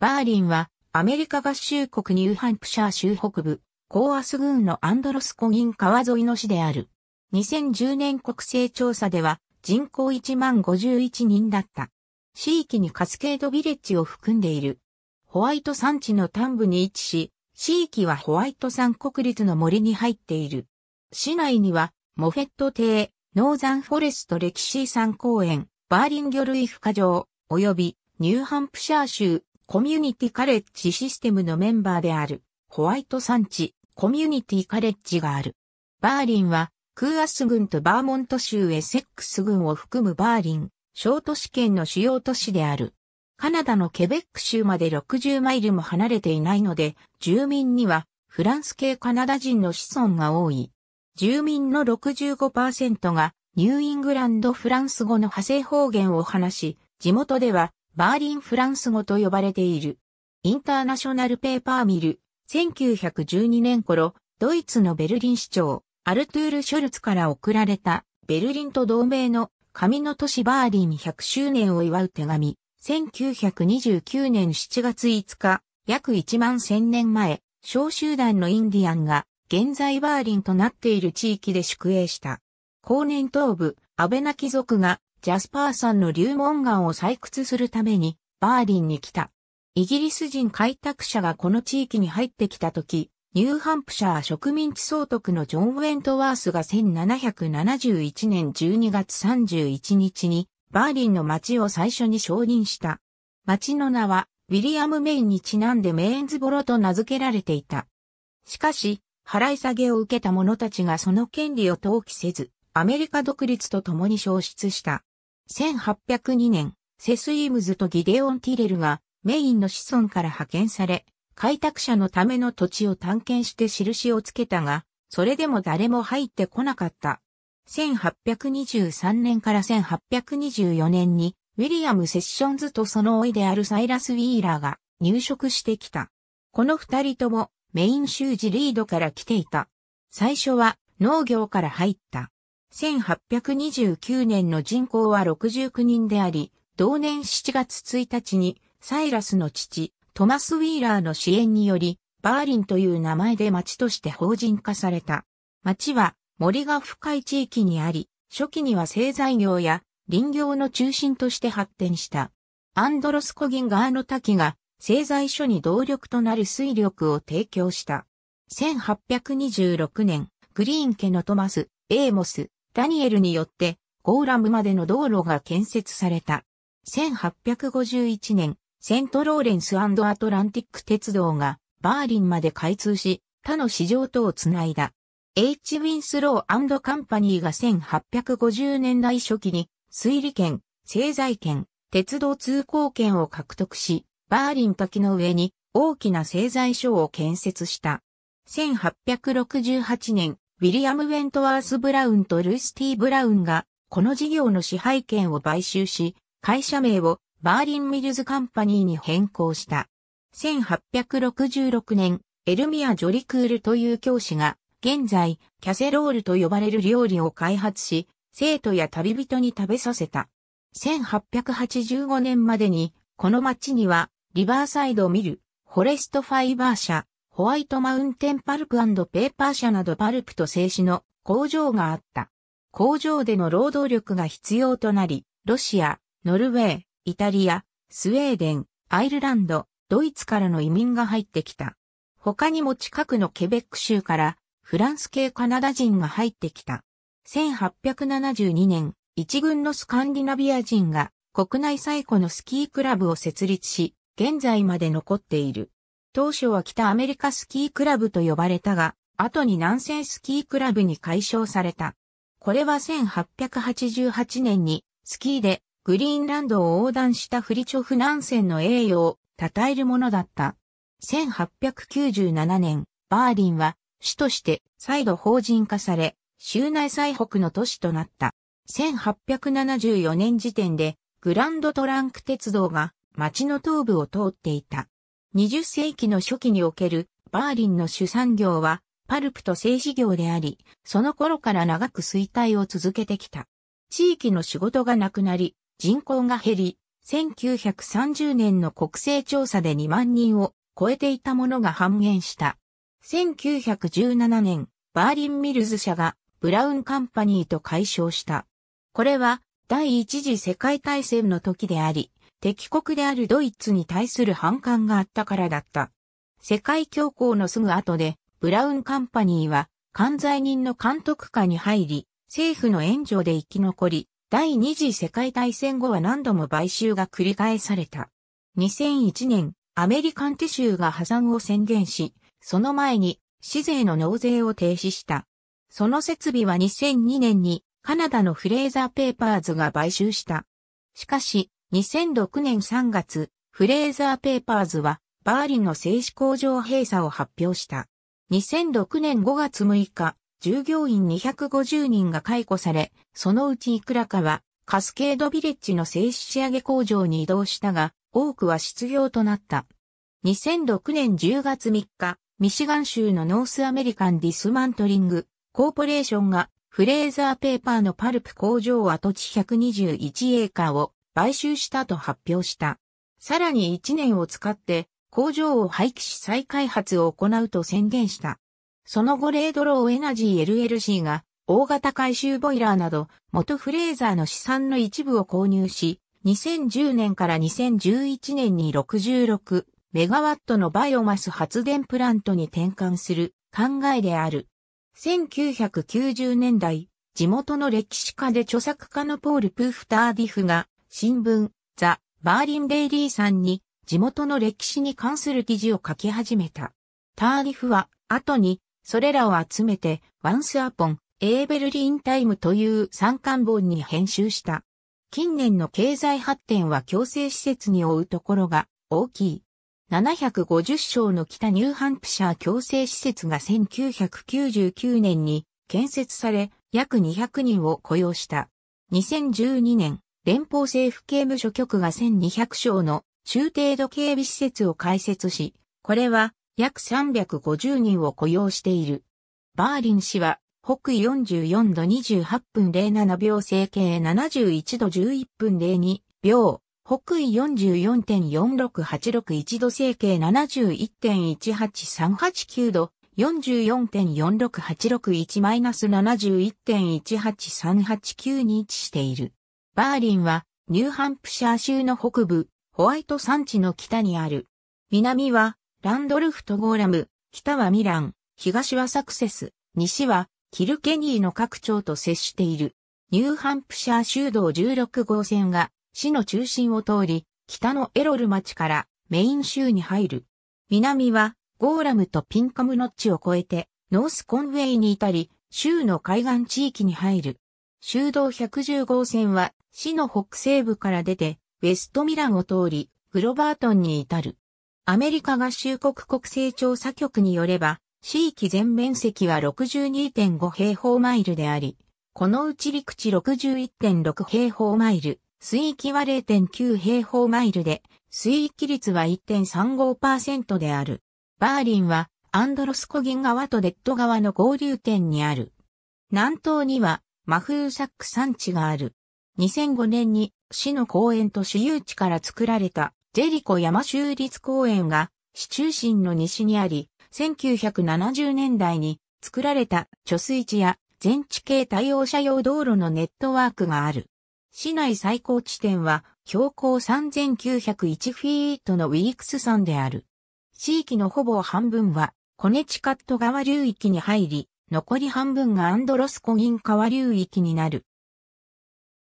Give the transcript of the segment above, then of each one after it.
バーリンは、アメリカ合衆国ニューハンプシャー州北部、コーアス郡のアンドロスコイン川沿いの市である。2010年国勢調査では、人口1万51人だった。市域にカスケードビレッジを含んでいる。ホワイト山地の端部に位置し、市域はホワイト山国立の森に入っている。市内には、モフェット邸、ノーザンフォレスト歴史遺産公園、バーリン魚類孵化場、及びニューハンプシャー州コミュニティカレッジシステムのメンバーである、ホワイト産地、コミュニティカレッジがある。バーリンは、クーアス郡とバーモント州エセックス郡を含むバーリン、小都市圏の主要都市である。カナダのケベック州まで60マイルも離れていないので、住民にはフランス系カナダ人の子孫が多い。住民の65%がニューイングランドフランス語の派生方言を話し、地元ではバーリンフランス語と呼ばれている。インターナショナルペーパーミル、1912年頃、ドイツのベルリン市長、アルトゥール・ショルツから送られた、ベルリンと同盟の紙の都市バーリン100周年を祝う手紙、1929年7月5日、約1万1000年前、小集団のインディアンが、現在バーリンとなっている地域で宿営した。後年東部、アベナ貴族がジャスパーさんの流紋岩を採掘するために、バーリンに来た。イギリス人開拓者がこの地域に入ってきた時、ニューハンプシャー植民地総督のジョン・ウェントワースが1771年12月31日に、バーリンの町を最初に承認した。町の名は、ウィリアム・メインにちなんでメーンズボロと名付けられていた。しかし、払い下げを受けた者たちがその権利を登記せず、アメリカ独立と共に消失した。1802年、セスイムズとギデオン・ティレルがメインの子孫から派遣され、開拓者のための土地を探検して印をつけたが、それでも誰も入ってこなかった。1823年から1824年に、ウィリアム・セッションズとそのいであるサイラス・ウィーラーが入植してきた。この二人ともメイン州ジリードから来ていた。最初は農業から入った。1829年の人口は69人であり、同年7月1日にサイラスの父、トマス・ウィーラーの支援により、バーリンという名前で町として法人化された。町は森が深い地域にあり、初期には製材業や林業の中心として発展した。アンドロスコギンガーの滝が製材所に動力となる水力を提供した。1826年、グリーン家のトマス、エーモス、ダニエルによってゴーラムまでの道路が建設された。1851年、セントローレンスアトランティック鉄道がバーリンまで開通し、他の市場とをつないだ。H. ウィンスローカンパニーが1850年代初期に推理権、製材権、鉄道通行権を獲得し、バーリン滝の上に大きな製材所を建設した。1868年、ウィリアム・ウェントワース・ブラウンとルースティ・ブラウンが、この事業の支配権を買収し、会社名をバーリン・ミルズ・カンパニーに変更した。1866年、エルミア・ジョリクールという教師が、現在、キャセロールと呼ばれる料理を開発し、生徒や旅人に食べさせた。1885年までに、この町には、リバーサイドミル、フォレストファイバー社、ホワイトマウンテンパルプペーパー社などパルプと製紙の工場があった。工場での労働力が必要となり、ロシア、ノルウェー、イタリア、スウェーデン、アイルランド、ドイツからの移民が入ってきた。他にも近くのケベック州からフランス系カナダ人が入ってきた。1872年、一軍のスカンディナビア人が国内最古のスキークラブを設立し、現在まで残っている。当初は北アメリカスキークラブと呼ばれたが、後に南西スキークラブに改称された。これは1888年にスキーでグリーンランドを横断したフリチョフ・南線の栄誉を称えるものだった。1897年、バーリンは市として再度法人化され、州内最北の都市となった。1874年時点でグランドトランク鉄道が町の東部を通っていた。20世紀の初期におけるバーリンの主産業はパルプと製紙業であり、その頃から長く衰退を続けてきた。地域の仕事がなくなり、人口が減り、1930年の国勢調査で2万人を超えていたものが半減した。1917年、バーリン・ミルズ社がブラウン・カンパニーと解消した。これは第一次世界大戦の時であり、敵国であるドイツに対する反感があったからだった。世界恐慌のすぐ後で、ブラウンカンパニーは、関罪人の監督下に入り、政府の援助で生き残り、第二次世界大戦後は何度も買収が繰り返された。2001年、アメリカンテ州が破産を宣言し、その前に、市税の納税を停止した。その設備は2002年にカナダのフレーザーペーパーズが買収した。しかし、2006年3月、フレーザーペーパーズは、バーリンの製紙工場閉鎖を発表した。2006年5月6日、従業員250人が解雇され、そのうちいくらかは、カスケードビレッジの製紙仕上げ工場に移動したが、多くは失業となった。2006年10月3日、ミシガン州のノースアメリカンディスマントリング、コーポレーションが、フレーザーペーパーのパルプ工場跡地1 2 1ーカーを買収したと発表した。さらに1年を使って工場を廃棄し再開発を行うと宣言した。その後レードローエナジー LLC が大型回収ボイラーなど元フレーザーの資産の一部を購入し、2010年から2011年に66メガワットのバイオマス発電プラントに転換する考えである。1990年代、地元の歴史家で著作家のポール・プーフターディフが新聞、ザ・バーリン・デイリーさんに地元の歴史に関する記事を書き始めた。ターリフは後にそれらを集めてワンスアポン、エーベルリンタイムという三観本に編集した。近年の経済発展は強制施設に追うところが大きい。750床の北ニューハンプシャー強制施設が1999年に建設され約200人を雇用した。2012年、連邦政府刑務所局が1200床の中程度警備施設を開設し、これは約350人を雇用している。バーリン氏は北緯44度28分07秒整形71度11分02秒、北緯44.46861度整形71.18389度、44.46861-71.18389に位置している。バーリンは、ニューハンプシャー州の北部、ホワイト山地の北にある。南は、ランドルフとゴーラム、北はミラン、東はサクセス、西は、キルケニーの各町と接している。ニューハンプシャー州道16号線が、市の中心を通り、北のエロル町からメイン州に入る。南は、ゴーラムとピンカムノッチを越えて、ノースコンウェイに至り、州の海岸地域に入る。州道110号線は市の北西部から出て、ウェストミランを通り、グロバートンに至る。アメリカ合衆国国勢調査局によれば、市域全面積は62.5平方マイルであり、このうち陸地61.6平方マイル、水域は0.9平方マイルで、水域率は1.35%である。バーリンはアンドロスコギン川とデッド川の合流点にある。南東にはマフーサック山地がある。2005年に市の公園と市有地から作られたジェリコ山州立公園が市中心の西にあり、1970年代に作られた貯水池や全地形対応車用道路のネットワークがある。市内最高地点は標高3901フィートのウィークス山である。地域のほぼ半分はコネチカット川流域に入り、残り半分がアンドロスコギン川流域になる。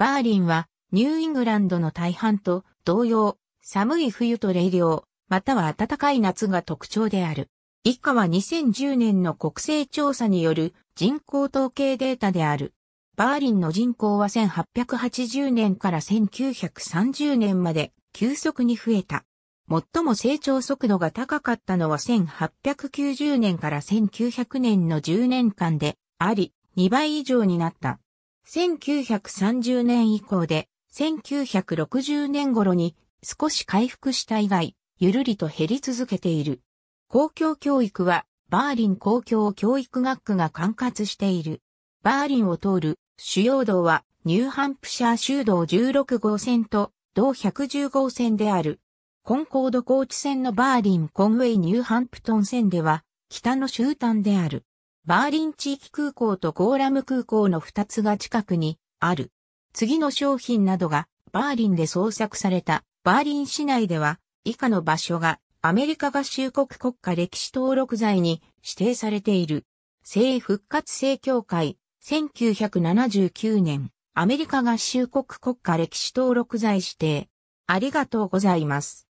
バーリンはニューイングランドの大半と同様、寒い冬と冷涼、または暖かい夏が特徴である。以下は2010年の国勢調査による人口統計データである。バーリンの人口は1880年から1930年まで急速に増えた。最も成長速度が高かったのは1890年から1900年の10年間であり、2倍以上になった。1930年以降で、1960年頃に少し回復した以外、ゆるりと減り続けている。公共教育は、バーリン公共教育学区が管轄している。バーリンを通る主要道は、ニューハンプシャー州道16号線と、道110号線である。コンコード高知線のバーリン・コンウェイ・ニューハンプトン線では、北の終端である。バーリン地域空港とゴーラム空港の2つが近くにある。次の商品などがバーリンで創作されたバーリン市内では以下の場所がアメリカ合衆国国家歴史登録財に指定されている。聖復活聖教会1979年アメリカ合衆国国家歴史登録財指定。ありがとうございます。